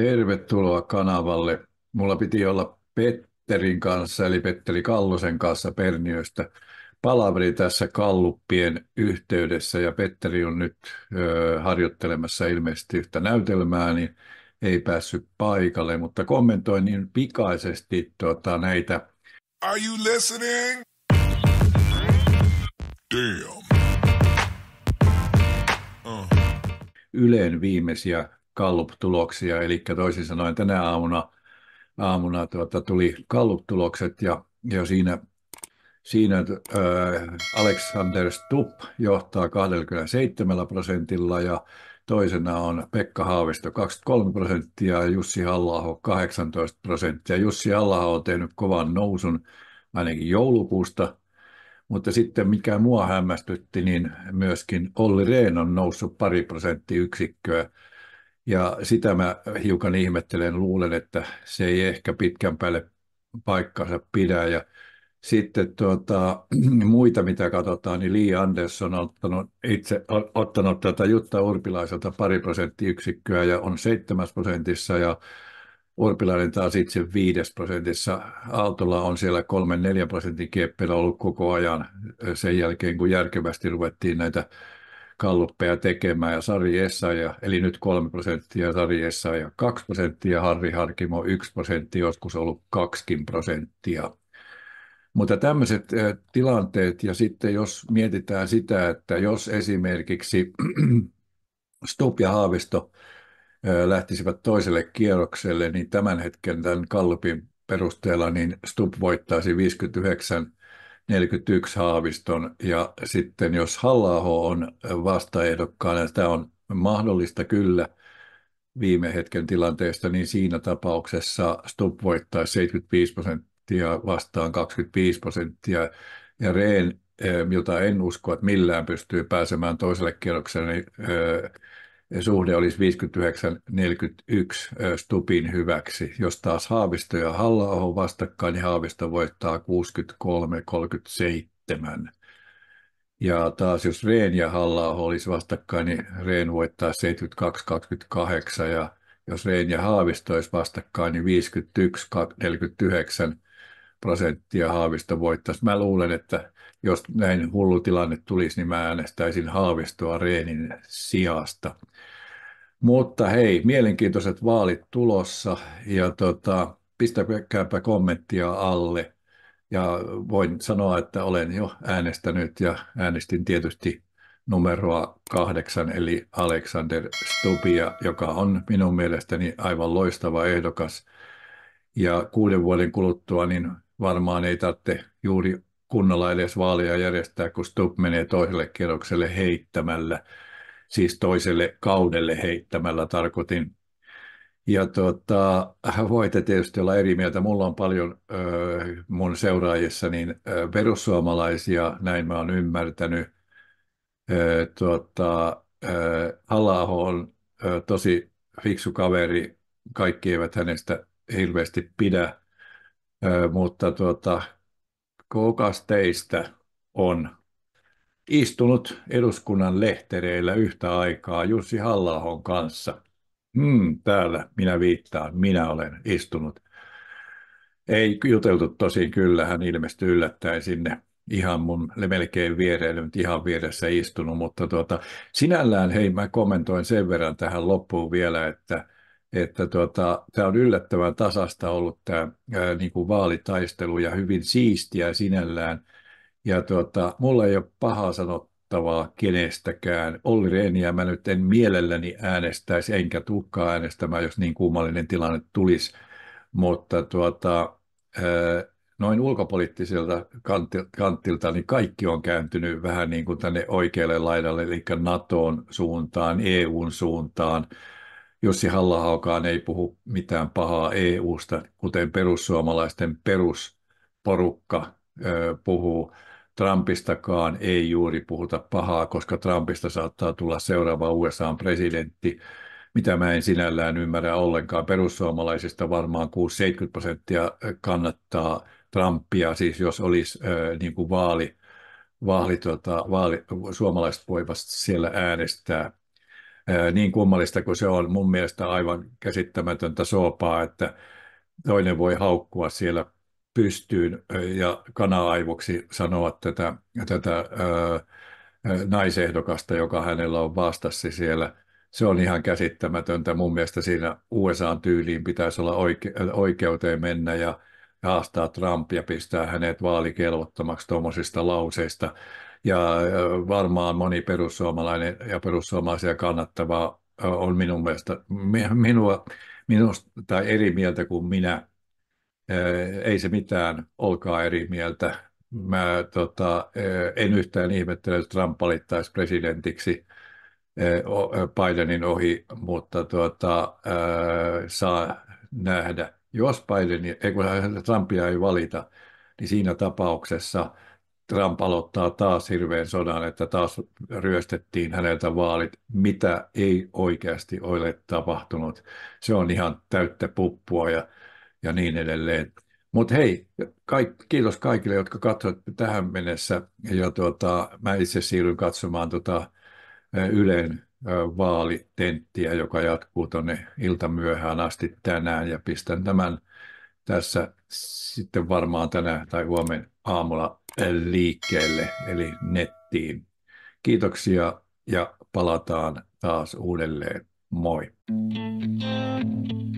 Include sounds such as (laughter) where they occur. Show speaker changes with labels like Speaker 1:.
Speaker 1: Tervetuloa kanavalle. Mulla piti olla Petterin kanssa, eli Petteri Kallosen kanssa Perniöstä palaveri tässä Kalluppien yhteydessä, ja Petteri on nyt ö, harjoittelemassa ilmeisesti yhtä näytelmää, niin ei päässyt paikalle, mutta kommentoin niin pikaisesti tuota, näitä. Are you listening? Damn. Uh. Yleen viimeisiä Gallup-tuloksia, eli toisin sanoen tänä aamuna, aamuna tuota, tuli Gallup-tulokset ja, ja siinä, siinä ää, Alexander Stupp johtaa 27 prosentilla ja toisena on Pekka Haavisto 23 prosenttia ja Jussi Hallaho 18 prosenttia. Jussi Hallaho on tehnyt kovan nousun ainakin joulukuusta mutta sitten mikä mua hämmästytti, niin myöskin Olli Rehn on noussut pari prosenttiyksikköä ja sitä mä hiukan ihmettelen, luulen, että se ei ehkä pitkän päälle paikkansa pidä. Ja sitten tuota, (clears throat) muita, mitä katsotaan, niin Lee Anderson on ottanut, itse ottanut tätä tuota Jutta Urpilaiselta pari prosenttiyksikköä ja on seitsemäs prosentissa ja Urpilainen taas itse viides prosentissa. Aaltola on siellä kolmen neljän prosentin kieppeillä ollut koko ajan sen jälkeen, kun järkevästi ruvettiin näitä kalluppeja tekemään ja Sari Essaja, eli nyt 3 prosenttia, Sari Essaja 2 prosenttia, Harri Harkimo 1 prosentti, joskus ollut 2 prosenttia. Mutta tämmöiset tilanteet, ja sitten jos mietitään sitä, että jos esimerkiksi (clears throat) Stup ja Haavisto lähtisivät toiselle kierrokselle, niin tämän hetken tämän Kallupin perusteella niin Stup voittaisi 59 41 Haaviston ja sitten jos halla on vastaehdokkaana, ja tämä on mahdollista kyllä viime hetken tilanteesta, niin siinä tapauksessa Stubb voittaa 75 prosenttia vastaan 25 prosenttia ja Reen, eh, jota en usko, että millään pystyy pääsemään toiselle kierrokselle, niin eh, suhde olisi 59-41 Stupin hyväksi. Jos taas Haavisto ja halla on vastakkain, niin Haavisto voittaa 63-37. Ja taas jos Reen ja halla olisi vastakkain, niin Reen voittaa 72-28. Ja jos Reen ja Haavisto olisi vastakkain, niin 51-49 prosenttia Haavisto voittaisi. Mä luulen, että jos näin hullu tilanne tulisi, niin mä äänestäisin Haavistoa Reenin sijasta. Mutta hei, mielenkiintoiset vaalit tulossa ja tota, pistäkääpä kommenttia alle. Ja voin sanoa, että olen jo äänestänyt ja äänestin tietysti numeroa kahdeksan, eli Alexander Stubia, joka on minun mielestäni aivan loistava ehdokas. Ja kuuden vuoden kuluttua niin varmaan ei tarvitse juuri kunnolla edes vaalia järjestää, kun Stubb menee toiselle kierrokselle heittämällä, siis toiselle kaudelle heittämällä tarkoitin. Ja tuota, voitte tietysti olla eri mieltä. Mulla on paljon ö, mun seuraajissa niin ö, perussuomalaisia, näin mä oon ymmärtänyt. Ö, tota, ö, Alaho on ö, tosi fiksu kaveri, kaikki eivät hänestä hirveästi pidä. Ö, mutta tuota, kukas teistä on istunut eduskunnan lehtereillä yhtä aikaa Jussi halla kanssa? Hmm, täällä minä viittaan, minä olen istunut. Ei juteltu tosin, kyllä hän ilmestyi yllättäen sinne ihan mun melkein viereen, nyt ihan vieressä istunut, mutta tuota, sinällään hei, mä kommentoin sen verran tähän loppuun vielä, että että tota, tämä on yllättävän tasasta ollut tämä niinku niin kuin vaalitaistelu ja hyvin siistiä sinällään. Ja tota, mulla ei ole pahaa sanottavaa kenestäkään. Olli Reeniä mä nyt en mielelläni äänestäisi, enkä tukkaa äänestämään, jos niin kummallinen tilanne tulisi. Mutta tuota, noin ulkopoliittiselta kantilta, niin kaikki on kääntynyt vähän niin kuin tänne oikealle laidalle, eli NATOn suuntaan, EUn suuntaan, Jussi halla ei puhu mitään pahaa EU-sta, kuten perussuomalaisten perusporukka puhuu. Trumpistakaan ei juuri puhuta pahaa, koska Trumpista saattaa tulla seuraava USA-presidentti, mitä mä en sinällään ymmärrä ollenkaan. Perussuomalaisista varmaan 6-70 prosenttia kannattaa Trumpia, siis jos olisi ö, niin kuin vaali, vaali, tota, vaali, suomalaiset voivat siellä äänestää niin kummallista kuin se on, mun mielestä aivan käsittämätöntä soopaa, että toinen voi haukkua siellä pystyyn ja kana-aivoksi sanoa tätä, tätä ö, naisehdokasta, joka hänellä on vastassa siellä. Se on ihan käsittämätöntä. Mun mielestä siinä USA-tyyliin pitäisi olla oike- oikeuteen mennä ja haastaa ja pistää hänet vaalikelvottomaksi tuommoisista lauseista ja varmaan moni perussuomalainen ja perussuomalaisia kannattava on minun mielestä, minua, minusta eri mieltä kuin minä. Ei se mitään, olkaa eri mieltä. Mä tota, en yhtään ihmettele, että Trump valittaisi presidentiksi Bidenin ohi, mutta tuota, saa nähdä. Jos Biden, ei kun Trumpia ei valita, niin siinä tapauksessa – Trump aloittaa taas hirveän sodan, että taas ryöstettiin häneltä vaalit, mitä ei oikeasti ole tapahtunut. Se on ihan täyttä puppua ja, ja niin edelleen. Mutta hei, kaik, kiitos kaikille, jotka katsoivat tähän mennessä. Ja tuota, mä itse siirryn katsomaan tuota Ylen vaalitenttiä, joka jatkuu tuonne iltamyöhään asti tänään ja pistän tämän tässä sitten varmaan tänään tai huomenna aamulla eh, liikkeelle, eli nettiin. Kiitoksia ja palataan taas uudelleen. Moi! Thank you.